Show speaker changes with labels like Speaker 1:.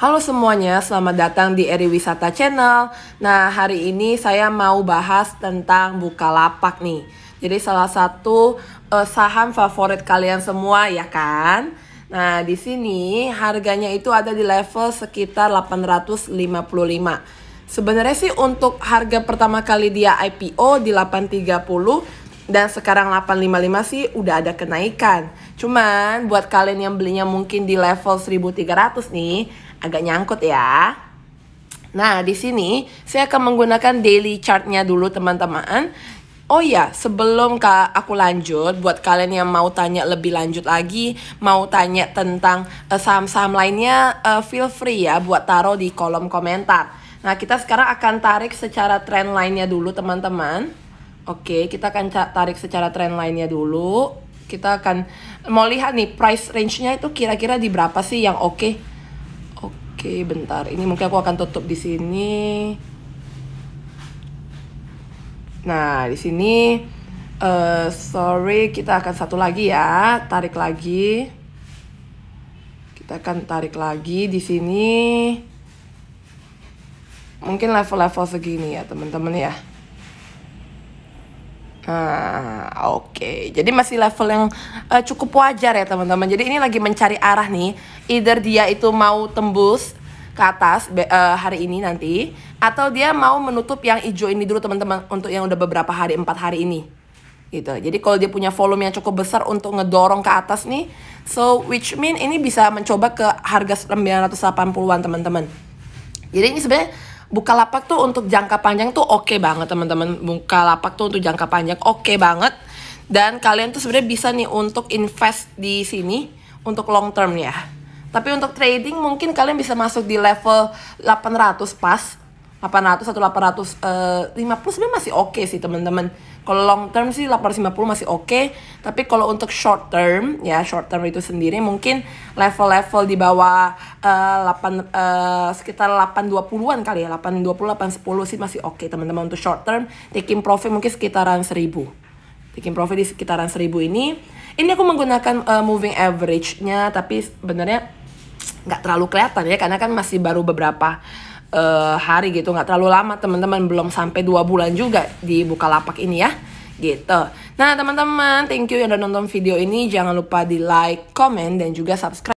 Speaker 1: Halo semuanya, selamat datang di Eri Wisata Channel. Nah, hari ini saya mau bahas tentang Bukalapak nih. Jadi salah satu uh, saham favorit kalian semua ya kan? Nah, di sini harganya itu ada di level sekitar 855. Sebenarnya sih untuk harga pertama kali dia IPO di 830 dan sekarang 855 sih udah ada kenaikan. Cuman buat kalian yang belinya mungkin di level 1300 nih, agak nyangkut ya. Nah, di sini saya akan menggunakan daily chartnya dulu teman-teman. Oh ya sebelum ke aku lanjut, buat kalian yang mau tanya lebih lanjut lagi, mau tanya tentang eh, saham-saham uh, lainnya, uh, feel free ya buat taruh di kolom komentar. Nah, kita sekarang akan tarik secara trend lainnya dulu teman-teman. Oke, kita akan tarik secara trend lainnya dulu. Kita akan mau lihat nih price range-nya itu kira-kira di berapa sih yang oke. Okay? Oke, okay, bentar. Ini mungkin aku akan tutup di sini. Nah, di sini uh, sorry kita akan satu lagi ya, tarik lagi. Kita akan tarik lagi di sini. Mungkin level-level segini ya, teman-teman ya. Ah, oke. Okay. Jadi masih level yang uh, cukup wajar ya, teman-teman. Jadi ini lagi mencari arah nih. Either dia itu mau tembus ke atas uh, hari ini nanti atau dia mau menutup yang hijau ini dulu, teman-teman, untuk yang udah beberapa hari, empat hari ini. Gitu. Jadi kalau dia punya volume yang cukup besar untuk ngedorong ke atas nih, so which mean ini bisa mencoba ke harga 980-an, teman-teman. Jadi ini sebenarnya Buka lapak tuh untuk jangka panjang tuh oke okay banget teman-teman. Buka lapak tuh untuk jangka panjang oke okay banget. Dan kalian tuh sebenarnya bisa nih untuk invest di sini untuk long term ya. Tapi untuk trading mungkin kalian bisa masuk di level 800 pas 800 atau 50 eh, sebenarnya masih oke okay sih teman-teman. Kalau long term sih 850 masih oke, okay, tapi kalau untuk short term ya short term itu sendiri mungkin level-level di bawah uh, 8 uh, sekitar 820-an kali ya, 820 810 sih masih oke okay, teman-teman untuk short term taking profit mungkin sekitaran 1000. Taking profit di sekitaran 1000 ini. Ini aku menggunakan uh, moving average-nya tapi sebenarnya nggak terlalu kelihatan ya karena kan masih baru beberapa uh, hari gitu nggak terlalu lama teman-teman belum sampai dua bulan juga di lapak ini ya gitu. Nah teman-teman thank you yang udah nonton video ini jangan lupa di like, comment dan juga subscribe.